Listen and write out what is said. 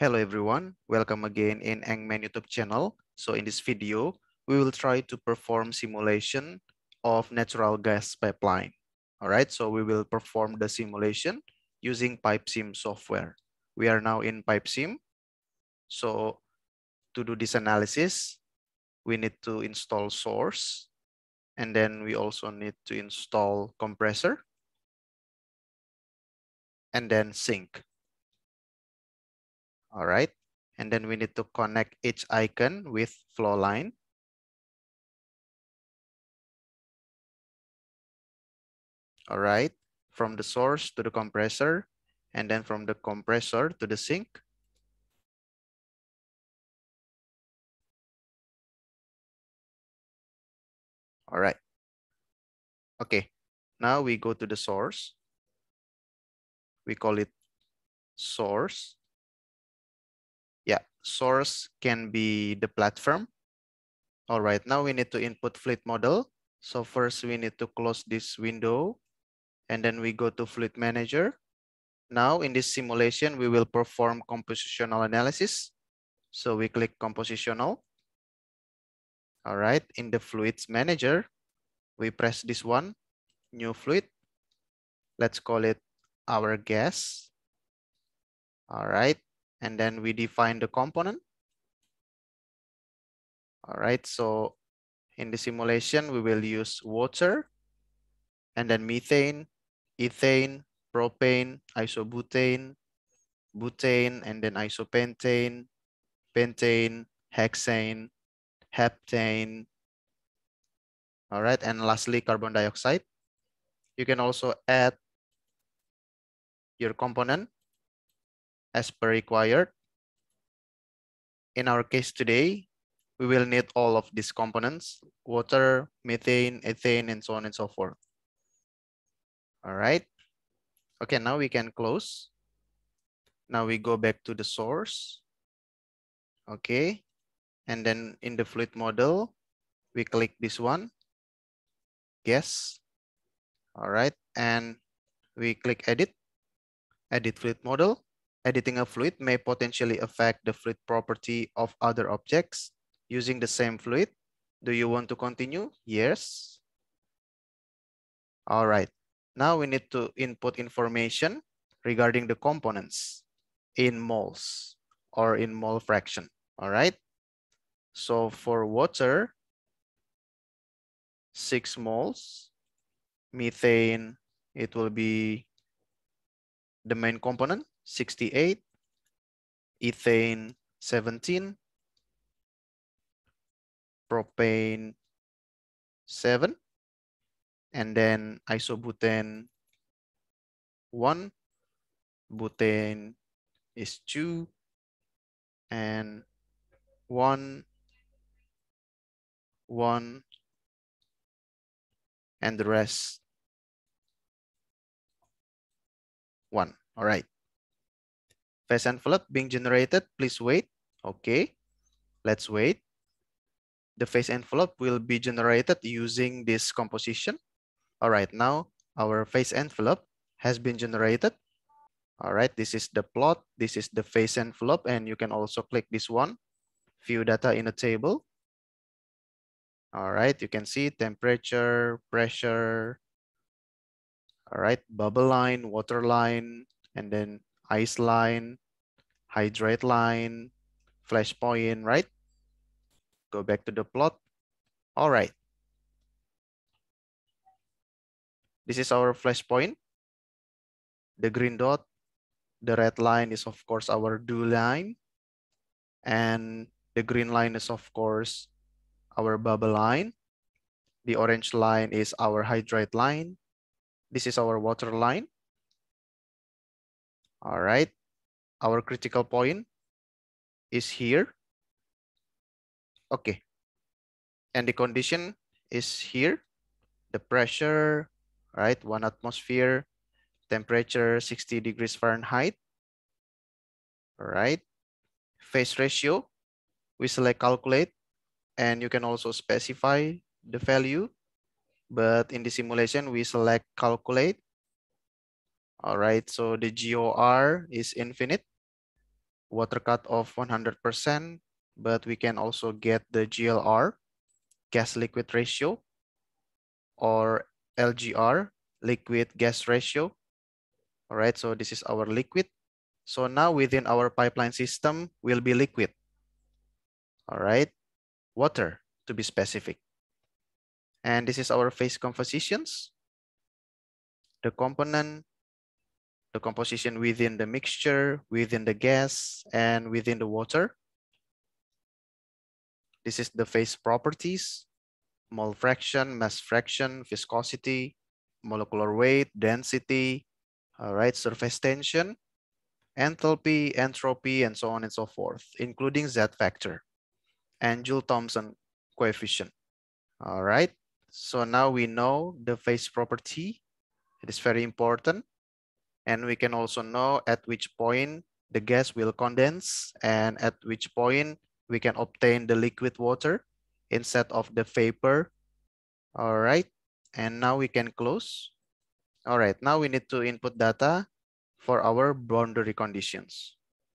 Hello everyone, welcome again in Engman YouTube channel. So in this video, we will try to perform simulation of natural gas pipeline. All right, so we will perform the simulation using PipeSim software. We are now in PipeSim. So to do this analysis, we need to install source and then we also need to install compressor and then sync. All right. And then we need to connect each icon with flow line. All right. From the source to the compressor, and then from the compressor to the sink. All right. Okay. Now we go to the source. We call it source source can be the platform. All right, now we need to input fleet model. So first we need to close this window and then we go to fleet manager. Now in this simulation, we will perform compositional analysis. So we click compositional. All right, in the fluids manager, we press this one, new fluid. Let's call it our gas. All right, and then we define the component. All right, so in the simulation, we will use water and then methane, ethane, propane, isobutane, butane, and then isopentane, pentane, hexane, heptane. All right, and lastly, carbon dioxide. You can also add your component as per required. In our case today, we will need all of these components, water, methane, ethane, and so on and so forth. All right. Okay, now we can close. Now we go back to the source. Okay. And then in the fluid model, we click this one, gas. All right. And we click edit, edit fluid model editing a fluid may potentially affect the fluid property of other objects using the same fluid. Do you want to continue? Yes. All right. Now we need to input information regarding the components in moles or in mole fraction. All right. So for water, 6 moles. Methane, it will be the main component, 68, ethane 17, propane 7, and then isobutane 1, butane is 2, and 1, 1, and the rest 1. All right. Face envelope being generated. Please wait. Okay, let's wait. The face envelope will be generated using this composition. All right, now our face envelope has been generated. All right, this is the plot. This is the face envelope. And you can also click this one, view data in a table. All right, you can see temperature, pressure, all right, bubble line, water line, and then ice line, hydrate line, flash point. right? Go back to the plot. All right. This is our flash point. The green dot, the red line is of course our dew line. And the green line is of course our bubble line. The orange line is our hydrate line. This is our water line. All right, our critical point is here. Okay, and the condition is here. The pressure, right, one atmosphere, temperature 60 degrees Fahrenheit, all right? Phase ratio, we select calculate, and you can also specify the value. But in the simulation, we select calculate, all right, so the GOR is infinite, water cut of 100%, but we can also get the GLR, gas liquid ratio, or LGR, liquid gas ratio. All right, so this is our liquid. So now within our pipeline system will be liquid. All right, water to be specific. And this is our phase compositions. The component the composition within the mixture, within the gas, and within the water. This is the phase properties, mole fraction, mass fraction, viscosity, molecular weight, density, all right, surface tension, enthalpy, entropy, and so on and so forth, including Z factor and Joule-Thomson coefficient. All right, so now we know the phase property. It is very important. And we can also know at which point the gas will condense and at which point we can obtain the liquid water instead of the vapor. All right, and now we can close. All right, now we need to input data for our boundary conditions.